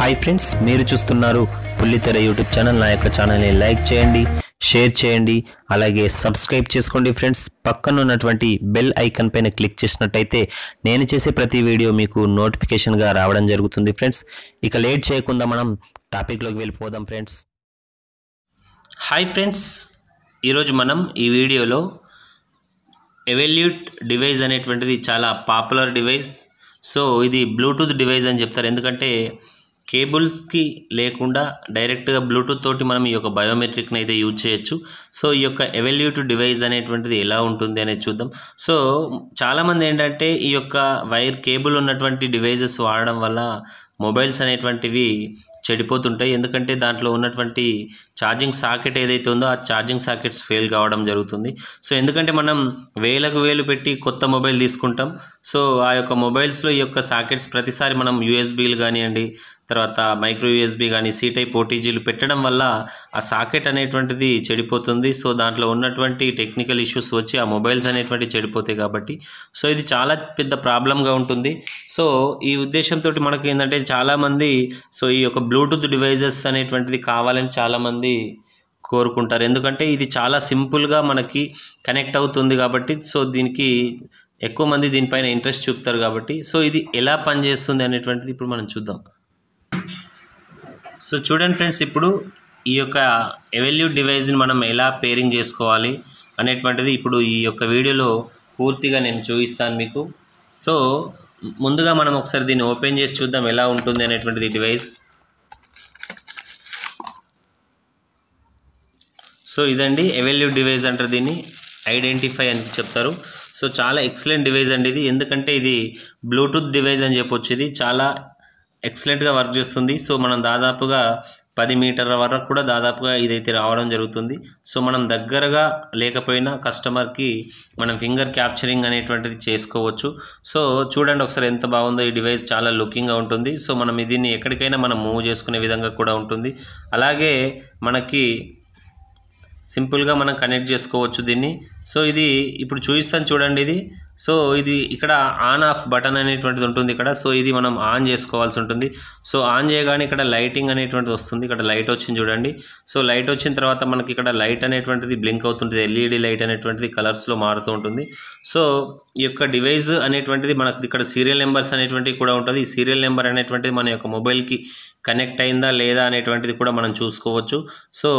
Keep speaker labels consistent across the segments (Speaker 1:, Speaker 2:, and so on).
Speaker 1: hi friends మీరు చూస్తున్నారు పుల్లితెర YouTube channel నా యొక్క ఛానల్ని లైక్ చేయండి షేర్ చేయండి అలాగే సబ్స్క్రైబ్ చేసుకోండి ఫ్రెండ్స్ పక్కన ఉన్నటువంటి బెల్ ఐకన్ పైన క్లిక్ చేసినట్టయితే నేను చేసే ప్రతి వీడియో మీకు నోటిఫికేషన్గా రావడం జరుగుతుంది ఫ్రెండ్స్ ఇక లేట్ చేయకుండా మనం టాపిక్లోకి వెళ్ళిపోదాం ఫ్రెండ్స్ హాయ్ ఫ్రెండ్స్ ఈరోజు మనం ఈ వీడియోలో ఎవెల్యూట్ డివైస్ అనేటువంటిది చాలా పాపులర్ డివైజ్ సో ఇది బ్లూటూత్ డివైజ్ అని చెప్తారు ఎందుకంటే కేబుల్స్కి లేకుండా డైరెక్ట్గా బ్లూటూత్ తోటి మనం ఈ యొక్క బయోమెట్రిక్ని అయితే యూజ్ చేయొచ్చు సో ఈ యొక్క ఎవల్యూటివ్ డివైజ్ అనేటువంటిది ఎలా ఉంటుంది అనేది చూద్దాం సో చాలామంది ఏంటంటే ఈ యొక్క వైర్ కేబుల్ ఉన్నటువంటి డివైజెస్ వాడడం వల్ల మొబైల్స్ అనేటువంటివి చెడిపోతుంటాయి ఎందుకంటే దాంట్లో ఉన్నటువంటి ఛార్జింగ్ సాకెట్ ఏదైతే ఉందో ఆ ఛార్జింగ్ సాకెట్స్ ఫెయిల్ కావడం జరుగుతుంది సో ఎందుకంటే మనం వేలకు వేలు పెట్టి కొత్త మొబైల్ తీసుకుంటాం సో ఆ యొక్క మొబైల్స్లో ఈ యొక్క సాకెట్స్ ప్రతిసారి మనం యూఎస్బీలు కానివ్వండి తర్వాత మైక్రో యూఎస్బి కానీ సీ టైప్ ఓటీజీలు పెట్టడం వల్ల ఆ సాకెట్ అనేటువంటిది చెడిపోతుంది సో దాంట్లో ఉన్నటువంటి టెక్నికల్ ఇష్యూస్ వచ్చి ఆ మొబైల్స్ అనేటువంటి చెడిపోతాయి కాబట్టి సో ఇది చాలా పెద్ద ప్రాబ్లంగా ఉంటుంది సో ఈ ఉద్దేశంతో మనకి ఏంటంటే చాలామంది సో ఈ యొక్క బ్లూటూత్ డివైజెస్ అనేటువంటిది కావాలని చాలామంది కోరుకుంటారు ఎందుకంటే ఇది చాలా సింపుల్గా మనకి కనెక్ట్ అవుతుంది కాబట్టి సో దీనికి ఎక్కువ మంది దీనిపైన ఇంట్రెస్ట్ చూపుతారు కాబట్టి సో ఇది ఎలా పనిచేస్తుంది అనేటువంటిది ఇప్పుడు మనం చూద్దాం సో చూడండి ఫ్రెండ్స్ ఇప్పుడు ఈ యొక్క ఎవెల్యూ డివైజ్ని మనం ఎలా పేరింగ్ చేసుకోవాలి అనేటువంటిది ఇప్పుడు ఈ యొక్క వీడియోలో పూర్తిగా నేను చూపిస్తాను మీకు సో ముందుగా మనం ఒకసారి దీన్ని ఓపెన్ చేసి చూద్దాం ఎలా ఉంటుంది అనేటువంటిది డివైస్ సో ఇదండి ఎవెల్యూ డివైజ్ అంటారు దీన్ని ఐడెంటిఫై అని చెప్తారు సో చాలా ఎక్సలెంట్ డివైజ్ అండి ఇది ఎందుకంటే ఇది బ్లూటూత్ డివైజ్ అని చెప్పొచ్చు ఇది చాలా ఎక్సలెంట్గా వర్క్ చేస్తుంది సో మనం దాదాపుగా పది మీటర్ల వరకు కూడా దాదాపుగా ఇదైతే రావడం జరుగుతుంది సో మనం దగ్గరగా లేకపోయినా కస్టమర్కి మనం ఫింగర్ క్యాప్చరింగ్ అనేటువంటిది చేసుకోవచ్చు సో చూడండి ఒకసారి ఎంత బాగుందో ఈ డివైస్ చాలా లుకింగ్గా ఉంటుంది సో మనం దీన్ని ఎక్కడికైనా మనం మూవ్ చేసుకునే విధంగా కూడా ఉంటుంది అలాగే మనకి సింపుల్గా మనం కనెక్ట్ చేసుకోవచ్చు దీన్ని సో ఇది ఇప్పుడు చూపిస్తాను చూడండి ఇది సో ఇది ఇక్కడ ఆన్ ఆఫ్ బటన్ అనేటువంటిది ఉంటుంది ఇక్కడ సో ఇది మనం ఆన్ చేసుకోవాల్సి ఉంటుంది సో ఆన్ చేయగానే ఇక్కడ లైటింగ్ అనేటువంటిది వస్తుంది ఇక్కడ లైట్ వచ్చింది చూడండి సో లైట్ వచ్చిన తర్వాత మనకి ఇక్కడ లైట్ అనేటువంటిది బ్లింక్ అవుతుంటుంది ఎల్ఈడి లైట్ అనేటువంటిది కలర్స్లో మారుతూ ఉంటుంది సో ఈ యొక్క డివైజ్ అనేటువంటిది మనకి ఇక్కడ సీరియల్ నెంబర్స్ అనేటువంటివి కూడా ఉంటుంది ఈ సీరియల్ నెంబర్ అనేటువంటిది మన యొక్క మొబైల్కి కనెక్ట్ అయిందా లేదా అనేటువంటిది కూడా మనం చూసుకోవచ్చు సో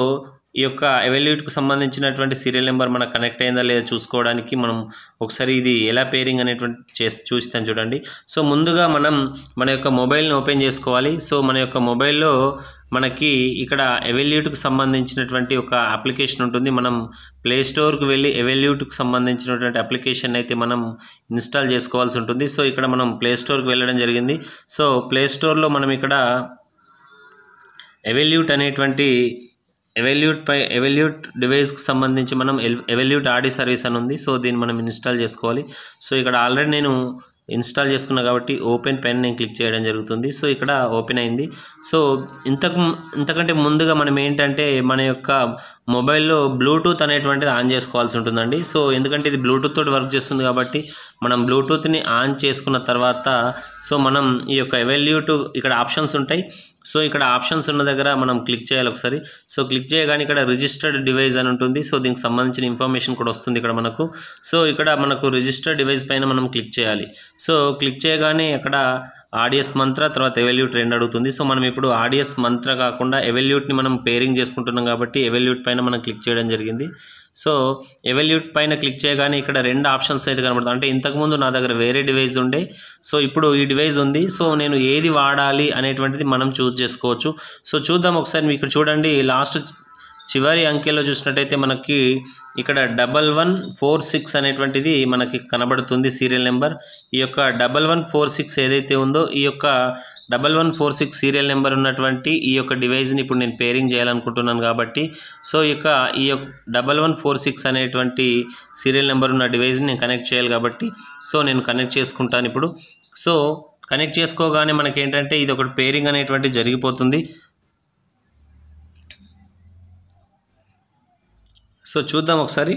Speaker 1: ఈ యొక్క అవెల్యూట్కు సంబంధించినటువంటి సీరియల్ నెంబర్ మనకు కనెక్ట్ అయిందా లేదా చూసుకోవడానికి మనం ఒకసారి ఇది ఎలా పేరింగ్ అనేటువంటి చేసి చూస్తాను చూడండి సో ముందుగా మనం మన యొక్క మొబైల్ని ఓపెన్ చేసుకోవాలి సో మన యొక్క మొబైల్లో మనకి ఇక్కడ ఎవెల్యూట్కు సంబంధించినటువంటి ఒక అప్లికేషన్ ఉంటుంది మనం ప్లే స్టోర్కి వెళ్ళి ఎవెల్యూట్కు సంబంధించినటువంటి అప్లికేషన్ అయితే మనం ఇన్స్టాల్ చేసుకోవాల్సి ఉంటుంది సో ఇక్కడ మనం ప్లే స్టోర్కి వెళ్ళడం జరిగింది సో ప్లే స్టోర్లో మనం ఇక్కడ ఎవెల్యూట్ అనేటువంటి ఎవెల్యూట్ పై ఎవెల్యూట్ డివైస్కి సంబంధించి మనం ఎవెల్యూట్ ఆడి సర్వీస్ అని ఉంది సో దీన్ని మనం ఇన్స్టాల్ చేసుకోవాలి సో ఇక్కడ ఆల్రెడీ నేను ఇన్స్టాల్ చేసుకున్నా కాబట్టి ఓపెన్ పెన్ నేను క్లిక్ చేయడం జరుగుతుంది సో ఇక్కడ ఓపెన్ అయింది సో ఇంతకు ఇంతకంటే ముందుగా మనం ఏంటంటే మన యొక్క మొబైల్లో బ్లూటూత్ అనేటువంటిది ఆన్ చేసుకోవాల్సి ఉంటుందండి సో ఎందుకంటే ఇది బ్లూటూత్ తోటి వర్క్ చేస్తుంది కాబట్టి మనం బ్లూటూత్ని ఆన్ చేసుకున్న తర్వాత సో మనం ఈ యొక్క ఎవెల్యూ టు ఇక్కడ ఆప్షన్స్ ఉంటాయి సో ఇక్కడ ఆప్షన్స్ ఉన్న దగ్గర మనం క్లిక్ చేయాలి ఒకసారి సో క్లిక్ చేయగానే ఇక్కడ రిజిస్టర్డ్ డివైస్ అని ఉంటుంది సో దీనికి సంబంధించిన ఇన్ఫర్మేషన్ కూడా వస్తుంది ఇక్కడ మనకు సో ఇక్కడ మనకు రిజిస్టర్డ్ డివైస్ పైన మనం క్లిక్ చేయాలి సో క్లిక్ చేయగానే అక్కడ ఆడియస్ మంత్ర తర్వాత ఎవెల్యూట్ రెండు అడుగుతుంది సో మనం ఇప్పుడు ఆడియస్ మంత్ర కాకుండా ఎవెల్యూట్ని మనం పేరింగ్ చేసుకుంటున్నాం కాబట్టి ఎవెల్యూట్ పైన మనం క్లిక్ చేయడం జరిగింది సో ఎవెల్యూట్ పైన క్లిక్ చేయగానే ఇక్కడ రెండు ఆప్షన్స్ అయితే కనబడుతుంది అంటే ఇంతకుముందు నా దగ్గర వేరే డివైజ్ ఉండే సో ఇప్పుడు ఈ డివైస్ ఉంది సో నేను ఏది వాడాలి అనేటువంటిది మనం చూజ్ చేసుకోవచ్చు సో చూద్దాం ఒకసారి మీకు చూడండి లాస్ట్ చివరి అంకెలో చూసినట్టయితే మనకి ఇక్కడ డబల్ వన్ ఫోర్ సిక్స్ అనేటువంటిది మనకి కనబడుతుంది సీరియల్ నెంబర్ ఈ యొక్క డబల్ వన్ ఫోర్ సిక్స్ ఏదైతే ఉందో ఈ యొక్క double one four six serial number ఉన్నటువంటి ఈ యొక్క డివైజ్ని ఇప్పుడు నేను పేరింగ్ చేయాలనుకుంటున్నాను కాబట్టి సో ఇక ఈ యొక్క డబల్ వన్ ఫోర్ సిక్స్ అనేటువంటి సీరియల్ నెంబర్ ఉన్న డివైజ్ని నేను కనెక్ట్ చేయాలి కాబట్టి సో నేను కనెక్ట్ చేసుకుంటాను ఇప్పుడు సో కనెక్ట్ చేసుకోగానే మనకేంటంటే ఇది ఒకటి పేరింగ్ అనేటువంటి జరిగిపోతుంది సో చూద్దాం ఒకసారి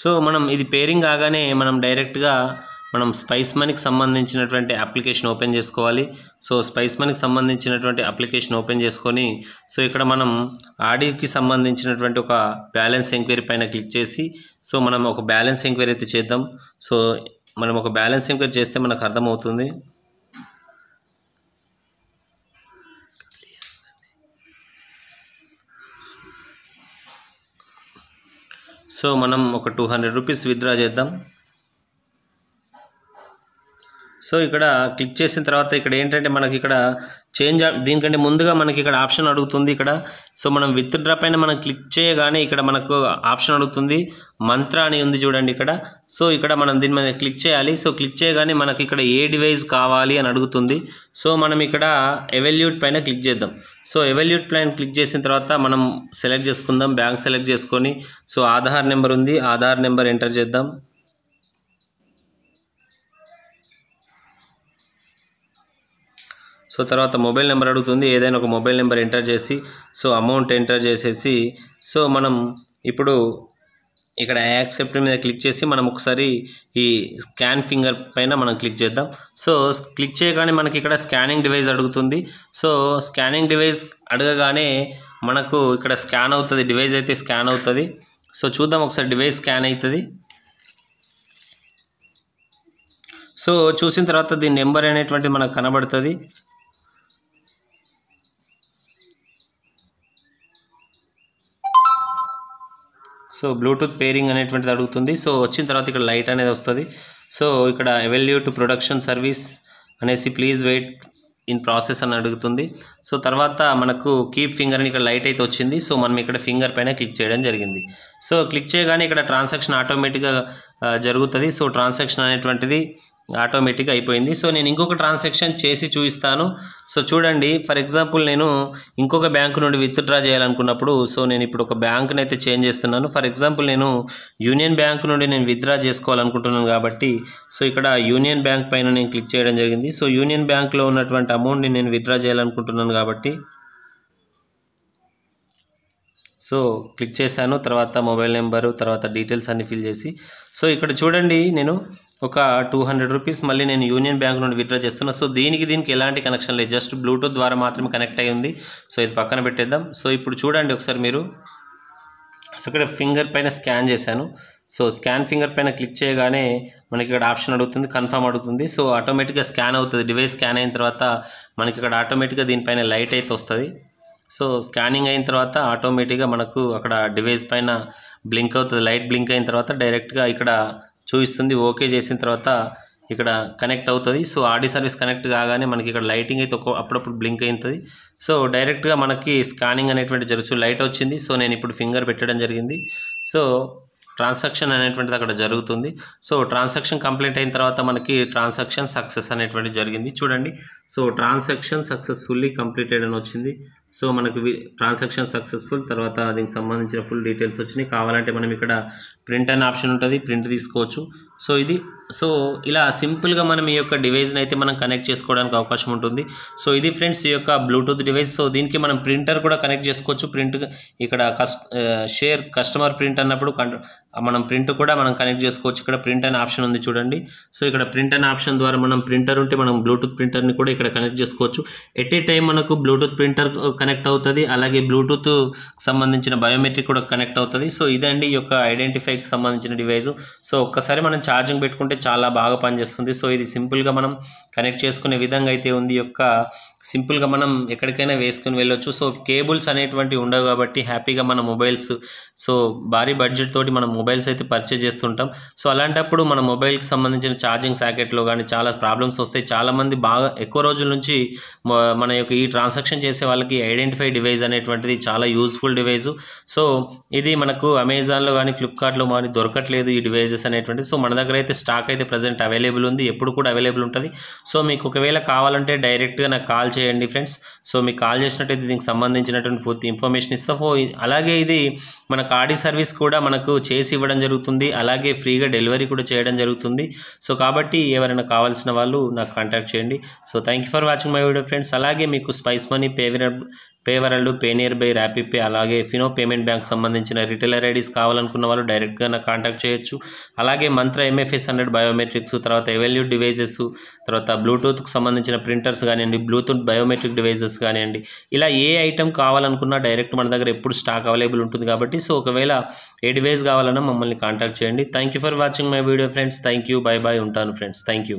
Speaker 1: సో మనం ఇది పేరింగ్ కాగానే మనం డైరెక్ట్గా మనం స్పైస్ మనీకి సంబంధించినటువంటి అప్లికేషన్ ఓపెన్ చేసుకోవాలి సో స్పైస్ మనీకి సంబంధించినటువంటి అప్లికేషన్ ఓపెన్ చేసుకొని సో ఇక్కడ మనం ఆడికి సంబంధించినటువంటి ఒక బ్యాలెన్స్ ఎంక్వైరీ పైన క్లిక్ చేసి సో మనం ఒక బ్యాలెన్స్ ఎంక్వైరీ అయితే చేద్దాం సో మనం ఒక బ్యాలెన్స్ ఎంక్వైరీ చేస్తే మనకు అర్థమవుతుంది సో మనం ఒక టూ హండ్రెడ్ రూపీస్ విత్డ్రా చేద్దాం సో ఇక్కడ క్లిక్ చేసిన తర్వాత ఇక్కడ ఏంటంటే మనకి ఇక్కడ చేంజ్ దీనికంటే ముందుగా మనకి ఇక్కడ ఆప్షన్ అడుగుతుంది ఇక్కడ సో మనం విత్ డ్రా పైన మనం క్లిక్ చేయగానే ఇక్కడ మనకు ఆప్షన్ అడుగుతుంది మంత్ర అని ఉంది చూడండి ఇక్కడ సో ఇక్కడ మనం దీని మీద క్లిక్ చేయాలి సో క్లిక్ చేయగానే మనకి ఇక్కడ ఏ డివైజ్ కావాలి అని అడుగుతుంది సో మనం ఇక్కడ ఎవెల్యూట్ పైన క్లిక్ చేద్దాం సో ఎవెల్యూట్ ప్లాన్ క్లిక్ చేసిన తర్వాత మనం సెలెక్ట్ చేసుకుందాం బ్యాంక్ సెలెక్ట్ చేసుకొని సో ఆధార్ నెంబర్ ఉంది ఆధార్ నెంబర్ ఎంటర్ చేద్దాం సో తర్వాత మొబైల్ నెంబర్ అడుగుతుంది ఏదైనా ఒక మొబైల్ నెంబర్ ఎంటర్ చేసి సో అమౌంట్ ఎంటర్ చేసేసి సో మనం ఇప్పుడు ఇక్కడ యాక్సెప్ట్ మీద క్లిక్ చేసి మనం ఒకసారి ఈ స్కాన్ ఫింగర్ పైన మనం క్లిక్ చేద్దాం సో క్లిక్ చేయగానే మనకి ఇక్కడ స్కానింగ్ డివైస్ అడుగుతుంది సో స్కానింగ్ డివైస్ అడగగానే మనకు ఇక్కడ స్కాన్ అవుతుంది డివైస్ అయితే స్కాన్ అవుతుంది సో చూద్దాం ఒకసారి డివైస్ స్కాన్ అవుతుంది సో చూసిన తర్వాత దీని నెంబర్ అనేటువంటి మనకు కనబడుతుంది సో బ్లూటూత్ పేరింగ్ అనేటువంటిది అడుగుతుంది సో వచ్చిన తర్వాత ఇక్కడ లైట్ అనేది వస్తుంది సో ఇక్కడ అవెల్యూ టు ప్రొడక్షన్ సర్వీస్ అనేసి ప్లీజ్ వెయిట్ ఇన్ ప్రాసెస్ అని అడుగుతుంది సో తర్వాత మనకు కీప్ ఫింగర్ అని ఇక్కడ లైట్ అయితే వచ్చింది సో మనం ఇక్కడ ఫింగర్ పైన క్లిక్ చేయడం జరిగింది సో క్లిక్ చేయగానే ఇక్కడ ట్రాన్సాక్షన్ ఆటోమేటిక్గా జరుగుతుంది సో ట్రాన్సాక్షన్ అనేటువంటిది ఆటోమేటిక్ అయిపోయింది సో నేను ఇంకొక ట్రాన్సాక్షన్ చేసి చూపిస్తాను సో చూడండి ఫర్ ఎగ్జాంపుల్ నేను ఇంకొక బ్యాంక్ నుండి విత్డ్రా చేయాలనుకున్నప్పుడు సో నేను ఇప్పుడు ఒక బ్యాంక్ని అయితే చేంజ్ చేస్తున్నాను ఫర్ ఎగ్జాంపుల్ నేను యూనియన్ బ్యాంక్ నుండి నేను విత్డ్రా చేసుకోవాలనుకుంటున్నాను కాబట్టి సో ఇక్కడ యూనియన్ బ్యాంక్ పైన నేను క్లిక్ చేయడం జరిగింది సో యూనియన్ బ్యాంక్లో ఉన్నటువంటి అమౌంట్ని నేను విత్డ్రా చేయాలనుకుంటున్నాను కాబట్టి సో క్లిక్ చేశాను తర్వాత మొబైల్ నెంబరు తర్వాత డీటెయిల్స్ అన్ని ఫిల్ చేసి సో ఇక్కడ చూడండి నేను ఒక టూ హండ్రెడ్ రూపీస్ మళ్ళీ నేను యూనియన్ బ్యాంక్ నుండి విత్డ్రా చేస్తున్నా సో దీనికి దీనికి ఎలాంటి కనెక్షన్ లేదు జస్ట్ బ్లూటూత్ ద్వారా మాత్రమే కనెక్ట్ అయ్యి ఉంది సో ఇది పక్కన పెట్టేద్దాం సో ఇప్పుడు చూడండి ఒకసారి మీరు సో ఇక్కడ ఫింగర్ పైన స్కాన్ చేశాను సో స్కాన్ ఫింగర్ పైన క్లిక్ చేయగానే మనకి ఇక్కడ ఆప్షన్ అడుగుతుంది కన్ఫర్మ్ అడుగుతుంది సో ఆటోమేటిక్గా స్కాన్ అవుతుంది డివైస్ స్కాన్ అయిన తర్వాత మనకి ఇక్కడ ఆటోమేటిక్గా దీనిపైన లైట్ అయితే వస్తుంది సో స్కానింగ్ అయిన తర్వాత ఆటోమేటిక్గా మనకు అక్కడ డివైస్ పైన బ్లింక్ అవుతుంది లైట్ బ్లింక్ అయిన తర్వాత డైరెక్ట్గా ఇక్కడ చూపిస్తుంది ఓకే చేసిన తర్వాత ఇక్కడ కనెక్ట్ అవుతుంది సో ఆడి సర్వీస్ కనెక్ట్ కాగానే మనకి ఇక్కడ లైటింగ్ అయితే ఒక అప్పుడప్పుడు బ్లింక్ అవుతుంది సో డైరెక్ట్గా మనకి స్కానింగ్ అనేటువంటి జరుగుతుంది లైట్ వచ్చింది సో నేను ఇప్పుడు ఫింగర్ పెట్టడం జరిగింది సో ట్రాన్సాక్షన్ అనేటువంటిది అక్కడ జరుగుతుంది సో ట్రాన్సాక్షన్ కంప్లీట్ అయిన తర్వాత మనకి ట్రాన్సాక్షన్ సక్సెస్ అనేటువంటిది జరిగింది చూడండి సో ట్రాన్సాక్షన్ సక్సెస్ఫుల్లీ కంప్లీటెడ్ అని వచ్చింది సో మనకు ట్రాన్సాక్షన్ సక్సెస్ఫుల్ తర్వాత దీనికి సంబంధించిన ఫుల్ డీటెయిల్స్ వచ్చినాయి కావాలంటే మనం ఇక్కడ ప్రింట్ అనే ఆప్షన్ ఉంటుంది ప్రింట్ తీసుకోవచ్చు సో ఇది సో ఇలా సింపుల్గా మనం ఈ యొక్క డివైజ్ని అయితే మనం కనెక్ట్ చేసుకోవడానికి అవకాశం ఉంటుంది సో ఇది ఫ్రెండ్స్ ఈ యొక్క బ్లూటూత్ డివైస్ సో దీనికి మనం ప్రింటర్ కూడా కనెక్ట్ చేసుకోవచ్చు ప్రింట్ ఇక్కడ కస్ట్ షేర్ కస్టమర్ ప్రింట్ అన్నప్పుడు మనం ప్రింట్ కూడా మనం కనెక్ట్ చేసుకోవచ్చు ఇక్కడ ప్రింట్ అనే ఆప్షన్ ఉంది చూడండి సో ఇక్కడ ప్రింట్ అనే ఆప్షన్ ద్వారా మనం ప్రింటర్ ఉంటే మనం బ్లూటూత్ ప్రింటర్ని కూడా ఇక్కడ కనెక్ట్ చేసుకోవచ్చు ఎట్ ఏ టైం మనకు బ్లూటూత్ ప్రింటర్ కనెక్ట్ అవుతుంది అలాగే బ్లూటూత్ సంబంధించిన బయోమెట్రిక్ కూడా కనెక్ట్ అవుతుంది సో ఇదండి ఈ యొక్క ఐడెంటిఫైకి సంబంధించిన డివైజు సో ఒక్కసారి మనం ఛార్జింగ్ పెట్టుకుంటే చాలా బాగా పనిచేస్తుంది సో ఇది సింపుల్గా మనం కనెక్ట్ చేసుకునే విధంగా అయితే ఉంది యొక్క సింపుల్గా మనం ఎక్కడికైనా వేసుకుని వెళ్ళొచ్చు సో కేబుల్స్ అనేటువంటివి ఉండవు కాబట్టి హ్యాపీగా మన మొబైల్స్ సో భారీ బడ్జెట్ తోటి మనం మొబైల్స్ అయితే పర్చేజ్ చేస్తుంటాం సో అలాంటప్పుడు మన మొబైల్కి సంబంధించిన ఛార్జింగ్ సాకెట్లో కానీ చాలా ప్రాబ్లమ్స్ వస్తాయి చాలామంది బాగా ఎక్కువ రోజుల నుంచి మన యొక్క ఈ ట్రాన్సాక్షన్ చేసే వాళ్ళకి ఐడెంటిఫై డివైస్ అనేటువంటిది చాలా యూస్ఫుల్ డివైస్ సో ఇది మనకు అమెజాన్లో కానీ ఫ్లిప్కార్ట్లో కానీ దొరకట్లేదు ఈ డివైజెస్ అనేటువంటిది సో మన దగ్గర అయితే స్టాక్ అయితే ప్రజెంట్ అవైలబుల్ ఉంది ఎప్పుడు కూడా అవైలబుల్ ఉంటుంది సో మీకు ఒకవేళ కావాలంటే డైరెక్ట్గా నాకు కాల్ చేయండి ఫ్రెండ్స్ సో మీకు కాల్ చేసినట్టయితే దీనికి సంబంధించినటువంటి పూర్తి ఇన్ఫర్మేషన్ ఇస్తాం అలాగే ఇది మన కాడి సర్వీస్ కూడా మనకు చేసి ఇవ్వడం జరుగుతుంది అలాగే ఫ్రీగా డెలివరీ కూడా చేయడం జరుగుతుంది సో కాబట్టి ఎవరైనా కావాల్సిన వాళ్ళు నాకు కాంటాక్ట్ చేయండి so thank you for watching my video friends అలాగే మీకు స్పైస్ మనీ పేవిర పేవరల్లు పేనేర్ బై ర్యాపీ పే అలాగే ఫినో పేమెంట్ బ్యాంక్ సంబంధించిన రిటైలర్ ఐడీస్ కావాలనుకున్న వాళ్ళు డైరెక్ట్గా కాంటాక్ట్ చేయొచ్చు అలాగే మంత్ర ఎంఎఫ్ఎస్ హండ్రెడ్ బయోమెట్రిక్స్ తర్వాత ఎవెల్యూ డివైజెస్ తర్వాత బ్లూటూత్కు సంబంధించిన ప్రింటర్స్ కానివ్వండి బ్లూటూత్ బయోమెట్రిక్ డివైజెస్ కానివ్వండి ఇలా ఏ ఐటెం కావాలనుకున్నా డైరెక్ట్ మన దగ్గర ఎప్పుడు స్టాక్ అవైలబుల్ ఉంటుంది కాబట్టి సో ఒకవేళ ఏ డివైజ్ కావాలన్నా మమ్మల్ని కాంటాక్ట్ చేయండి thank you for watching my video friends thank you bye bye ఉంటాను ఫ్రెండ్స్ థ్యాంక్ యూ